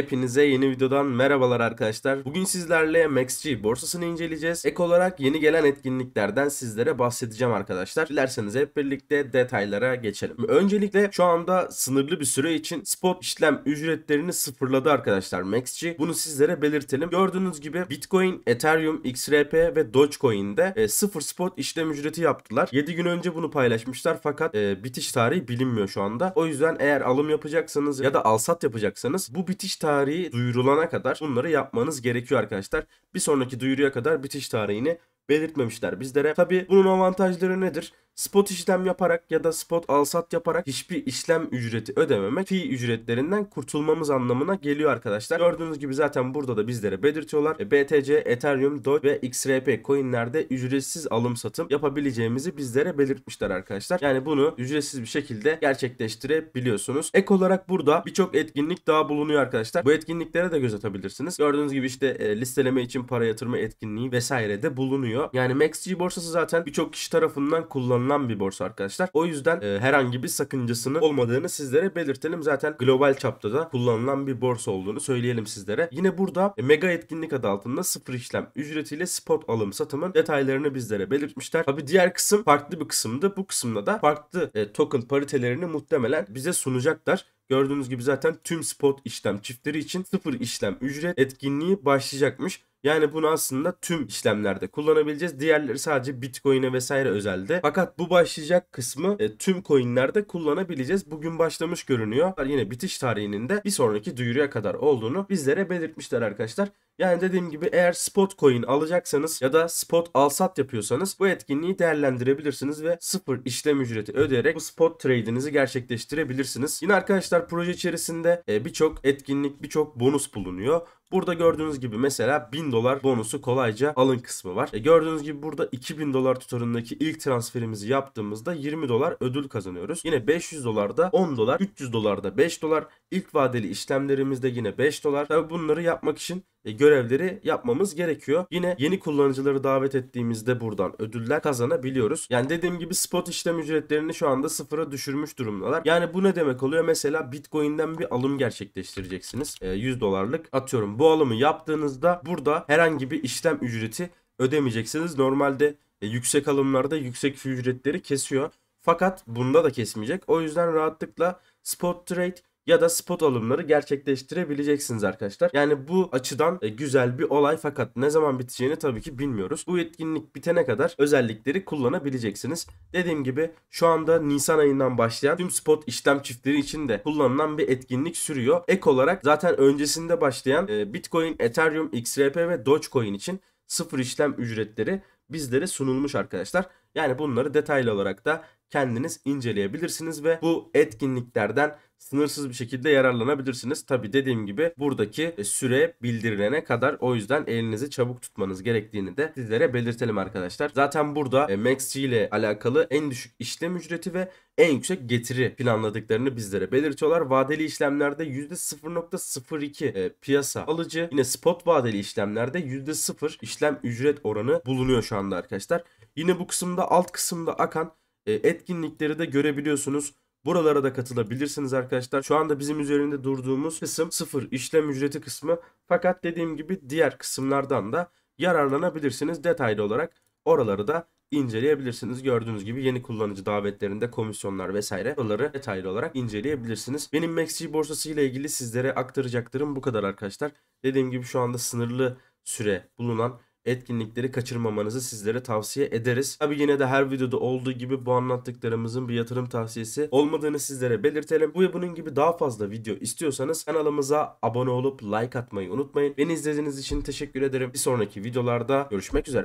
Hepinize yeni videodan merhabalar arkadaşlar. Bugün sizlerle MaxG borsasını inceleyeceğiz. Ek olarak yeni gelen etkinliklerden sizlere bahsedeceğim arkadaşlar. Dilerseniz hep birlikte detaylara geçelim. Öncelikle şu anda sınırlı bir süre için spot işlem ücretlerini sıfırladı arkadaşlar MaxG. Bunu sizlere belirtelim. Gördüğünüz gibi Bitcoin, Ethereum, XRP ve Dogecoin'de e, sıfır spot işlem ücreti yaptılar. 7 gün önce bunu paylaşmışlar fakat e, bitiş tarihi bilinmiyor şu anda. O yüzden eğer alım yapacaksanız ya da alsat yapacaksanız bu bitiş tarihi tarihi duyurulana kadar bunları yapmanız gerekiyor arkadaşlar. Bir sonraki duyuruya kadar bitiş tarihini belirtmemişler bizlere. Tabii bunun avantajları nedir? Spot işlem yaparak ya da spot alsat yaparak hiçbir işlem ücreti ödememek fee ücretlerinden kurtulmamız anlamına geliyor arkadaşlar. Gördüğünüz gibi zaten burada da bizlere belirtiyorlar. E, BTC, Ethereum, Doge ve XRP coinlerde ücretsiz alım satım yapabileceğimizi bizlere belirtmişler arkadaşlar. Yani bunu ücretsiz bir şekilde gerçekleştirebiliyorsunuz. Ek olarak burada birçok etkinlik daha bulunuyor arkadaşlar. Bu etkinliklere de göz atabilirsiniz. Gördüğünüz gibi işte e, listeleme için para yatırma etkinliği vesaire de bulunuyor. Yani MaxG borsası zaten birçok kişi tarafından kullanılıyor tanınan bir borsa arkadaşlar. O yüzden e, herhangi bir sakıncasının olmadığını sizlere belirtelim. Zaten global çapta da kullanılan bir borsa olduğunu söyleyelim sizlere. Yine burada e, mega etkinlik adı altında sıfır işlem ücretiyle spot alım satımın detaylarını bizlere belirtmişler. Tabi diğer kısım farklı bir kısımdı. Bu kısımda da farklı e, token paritelerini muhtemelen bize sunacaklar. Gördüğünüz gibi zaten tüm spot işlem çiftleri için sıfır işlem ücret etkinliği başlayacakmış. Yani bunu aslında tüm işlemlerde kullanabileceğiz. Diğerleri sadece Bitcoin'e vesaire özelde. Fakat bu başlayacak kısmı e, tüm coin'lerde kullanabileceğiz. Bugün başlamış görünüyor. Yine bitiş tarihinin de bir sonraki duyuruya kadar olduğunu bizlere belirtmişler arkadaşlar. Yani dediğim gibi eğer spot coin alacaksanız ya da spot alsat yapıyorsanız bu etkinliği değerlendirebilirsiniz ve sıfır işlem ücreti ödeyerek bu spot trade'inizi gerçekleştirebilirsiniz. Yine arkadaşlar proje içerisinde e, birçok etkinlik, birçok bonus bulunuyor. Burada gördüğünüz gibi mesela 1000 dolar bonusu kolayca alın kısmı var. E gördüğünüz gibi burada 2000 dolar tutarındaki ilk transferimizi yaptığımızda 20 dolar ödül kazanıyoruz. Yine 500 dolarda 10 dolar, 300 dolarda 5 dolar, ilk vadeli işlemlerimizde yine 5 dolar. Tabi bunları yapmak için e, görevleri yapmamız gerekiyor. Yine yeni kullanıcıları davet ettiğimizde buradan ödüller kazanabiliyoruz. Yani dediğim gibi spot işlem ücretlerini şu anda sıfıra düşürmüş durumdalar. Yani bu ne demek oluyor? Mesela Bitcoin'den bir alım gerçekleştireceksiniz. 100 e, dolarlık atıyorum. Bu alımı yaptığınızda burada herhangi bir işlem ücreti ödemeyeceksiniz. Normalde e, yüksek alımlarda yüksek ücretleri kesiyor. Fakat bunda da kesmeyecek. O yüzden rahatlıkla spot trade ya da spot alımları gerçekleştirebileceksiniz arkadaşlar. Yani bu açıdan e, güzel bir olay fakat ne zaman biteceğini tabii ki bilmiyoruz. Bu etkinlik bitene kadar özellikleri kullanabileceksiniz. Dediğim gibi şu anda Nisan ayından başlayan tüm spot işlem çiftleri için de kullanılan bir etkinlik sürüyor. Ek olarak zaten öncesinde başlayan e, Bitcoin, Ethereum, XRP ve Dogecoin için sıfır işlem ücretleri bizlere sunulmuş arkadaşlar. Yani bunları detaylı olarak da kendiniz inceleyebilirsiniz ve bu etkinliklerden sınırsız bir şekilde yararlanabilirsiniz. Tabi dediğim gibi buradaki e, süre bildirilene kadar o yüzden elinizi çabuk tutmanız gerektiğini de sizlere belirtelim arkadaşlar. Zaten burada e, MaxG ile alakalı en düşük işlem ücreti ve en yüksek getiri planladıklarını bizlere belirtiyorlar. Vadeli işlemlerde %0.02 e, piyasa alıcı yine spot vadeli işlemlerde %0 işlem ücret oranı bulunuyor şu şu anda arkadaşlar. Yine bu kısımda alt kısımda akan e, etkinlikleri de görebiliyorsunuz. Buralara da katılabilirsiniz arkadaşlar. Şu anda bizim üzerinde durduğumuz kısım sıfır işlem ücreti kısmı. Fakat dediğim gibi diğer kısımlardan da yararlanabilirsiniz. Detaylı olarak oraları da inceleyebilirsiniz. Gördüğünüz gibi yeni kullanıcı davetlerinde komisyonlar vesaire oraları detaylı olarak inceleyebilirsiniz. Benim Maxi borsası ile ilgili sizlere aktaracaklarım bu kadar arkadaşlar. Dediğim gibi şu anda sınırlı süre bulunan etkinlikleri kaçırmamanızı sizlere tavsiye ederiz. Tabi yine de her videoda olduğu gibi bu anlattıklarımızın bir yatırım tavsiyesi olmadığını sizlere belirtelim. Bu ve bunun gibi daha fazla video istiyorsanız kanalımıza abone olup like atmayı unutmayın. Beni izlediğiniz için teşekkür ederim. Bir sonraki videolarda görüşmek üzere.